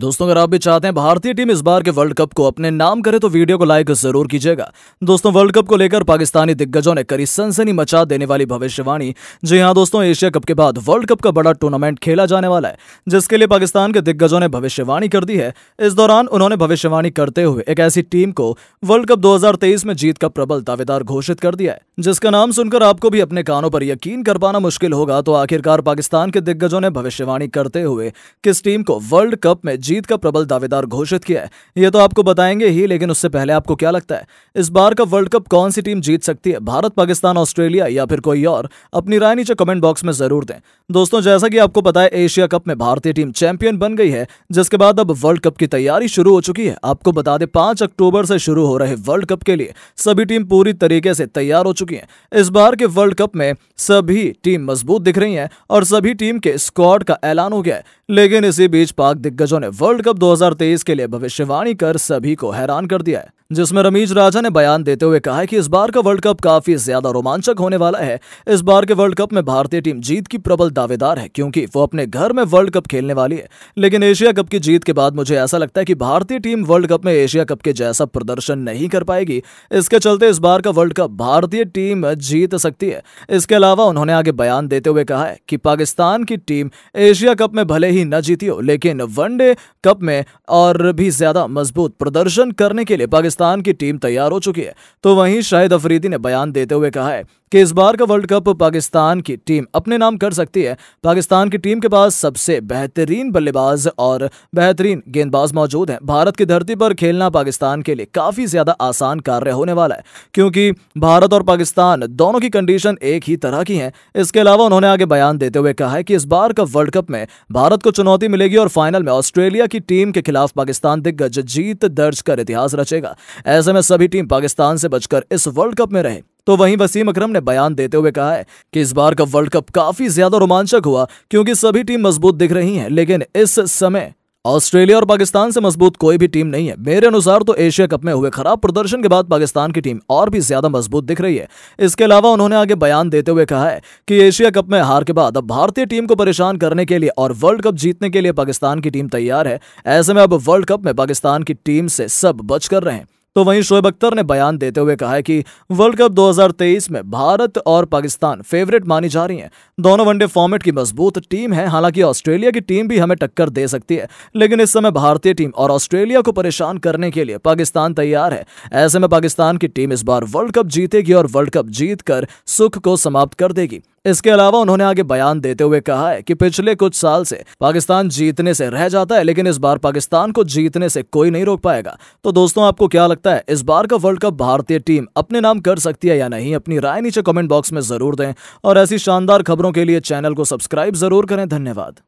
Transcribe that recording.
दोस्तों अगर आप भी चाहते हैं भारतीय टीम इस बार के वर्ल्ड कप को अपने नाम करे तो वीडियो को लाइक जरूर कीजिएगा दोस्तों वर्ल्ड कप को लेकर पाकिस्तानी दिग्गजों ने करी सनसनी मचा देने वाली भविष्यवाणी जी हाँ दोस्तों एशिया कप के बाद वर्ल्ड कप का बड़ा टूर्नामेंट खेला जाने वाला है जिसके लिए पाकिस्तान के दिग्गजों ने भविष्यवाणी कर दी है इस दौरान उन्होंने भविष्यवाणी करते हुए एक ऐसी टीम को वर्ल्ड कप दो में जीत का प्रबल दावेदार घोषित कर दिया है जिसका नाम सुनकर आपको भी अपने कानों पर यकीन कर पाना मुश्किल होगा तो आखिरकार पाकिस्तान के दिग्गजों ने भविष्यवाणी करते हुए किस टीम को वर्ल्ड कप में जीत का प्रबल दावेदार घोषित किया है ये तो आपको बताएंगे ही लेकिन उससे पहले आपको क्या लगता है इस बार का वर्ल्ड कप कौन सी टीम जीत सकती है भारत पाकिस्तान ऑस्ट्रेलिया या फिर कोई और अपनी राय नीचे कमेंट बॉक्स में जरूर दें दोस्तों जैसा कि आपको पता है एशिया कप में भारतीय टीम चैंपियन बन गई है जिसके बाद अब वर्ल्ड कप की तैयारी शुरू हो चुकी है आपको बता दें पांच अक्टूबर से शुरू हो रहे वर्ल्ड कप के लिए सभी टीम पूरी तरीके से तैयार हो चुकी है इस बार के वर्ल्ड कप में सभी टीम मजबूत दिख रही है और सभी टीम के स्क्वाड का ऐलान हो गया है लेकिन इसी बीच पाक दिग्गजों ने वर्ल्ड कप 2023 के लिए भविष्यवाणी कर सभी को हैरान कर दिया है जिसमें रमीज राजा ने बयान देते हुए कहा है कि इस बार का वर्ल्ड कप काफी ज्यादा रोमांचक होने वाला है इस बार के वर्ल्ड कप में भारतीय टीम जीत की प्रबल दावेदार है क्योंकि वो अपने घर में वर्ल्ड कप खेलने वाली है लेकिन एशिया कप की जीत के बाद मुझे ऐसा लगता है कि भारतीय टीम वर्ल्ड कप में एशिया कप के जैसा प्रदर्शन नहीं कर पाएगी इसके चलते इस बार का वर्ल्ड कप भारतीय टीम जीत सकती है इसके अलावा उन्होंने आगे बयान देते हुए कहा है कि पाकिस्तान की टीम एशिया कप में भले ही न जीती हो लेकिन वनडे कप में और भी ज्यादा मजबूत प्रदर्शन करने के लिए पाकिस्तान पाकिस्तान की टीम तैयार हो चुकी है तो वहीं शाहिद अफरीदी ने बयान देते हुए कहा है कि इस बार का वर्ल्ड कप पाकिस्तान की टीम अपने नाम कर सकती है पाकिस्तान की टीम के पास सबसे बेहतरीन बल्लेबाज और बेहतरीन गेंदबाज मौजूद हैं भारत की धरती पर खेलना पाकिस्तान के लिए काफ़ी ज़्यादा आसान कार्य होने वाला है क्योंकि भारत और पाकिस्तान दोनों की कंडीशन एक ही तरह की है इसके अलावा उन्होंने आगे बयान देते हुए कहा है कि इस बार का वर्ल्ड कप में भारत को चुनौती मिलेगी और फाइनल में ऑस्ट्रेलिया की टीम के खिलाफ पाकिस्तान दिग्गज जीत दर्ज कर इतिहास रचेगा ऐसे में सभी टीम पाकिस्तान से बचकर इस वर्ल्ड कप में रहे तो वहीं वसीम अकरम ने बयान देते हुए कहा है कि इस बार का वर्ल्ड कप काफी ज्यादा रोमांचक हुआ क्योंकि सभी टीम मजबूत दिख रही हैं लेकिन इस समय ऑस्ट्रेलिया और पाकिस्तान से मजबूत कोई भी टीम नहीं है मेरे अनुसार तो एशिया कप में हुए खराब प्रदर्शन के बाद पाकिस्तान की टीम और भी ज्यादा मजबूत दिख रही है इसके अलावा उन्होंने आगे बयान देते हुए कहा है कि एशिया कप में हार के बाद अब भारतीय टीम को परेशान करने के लिए और वर्ल्ड कप जीतने के लिए पाकिस्तान की टीम तैयार है ऐसे में अब वर्ल्ड कप में पाकिस्तान की टीम से सब बच कर रहे हैं तो वहीं शोएब अख्तर ने बयान देते हुए कहा है कि वर्ल्ड कप 2023 में भारत और पाकिस्तान फेवरेट मानी जा रही हैं दोनों वनडे फॉर्मेट की मजबूत टीम है हालांकि ऑस्ट्रेलिया की टीम भी हमें टक्कर दे सकती है लेकिन इस समय भारतीय टीम और ऑस्ट्रेलिया को परेशान करने के लिए पाकिस्तान तैयार है ऐसे में पाकिस्तान की टीम इस बार वर्ल्ड कप जीतेगी और वर्ल्ड कप जीत सुख को समाप्त कर देगी इसके अलावा उन्होंने आगे बयान देते हुए कहा है कि पिछले कुछ साल से पाकिस्तान जीतने से रह जाता है लेकिन इस बार पाकिस्तान को जीतने से कोई नहीं रोक पाएगा तो दोस्तों आपको क्या लगता है इस बार का वर्ल्ड कप भारतीय टीम अपने नाम कर सकती है या नहीं अपनी राय नीचे कमेंट बॉक्स में जरूर दें और ऐसी शानदार खबरों के लिए चैनल को सब्सक्राइब जरूर करें धन्यवाद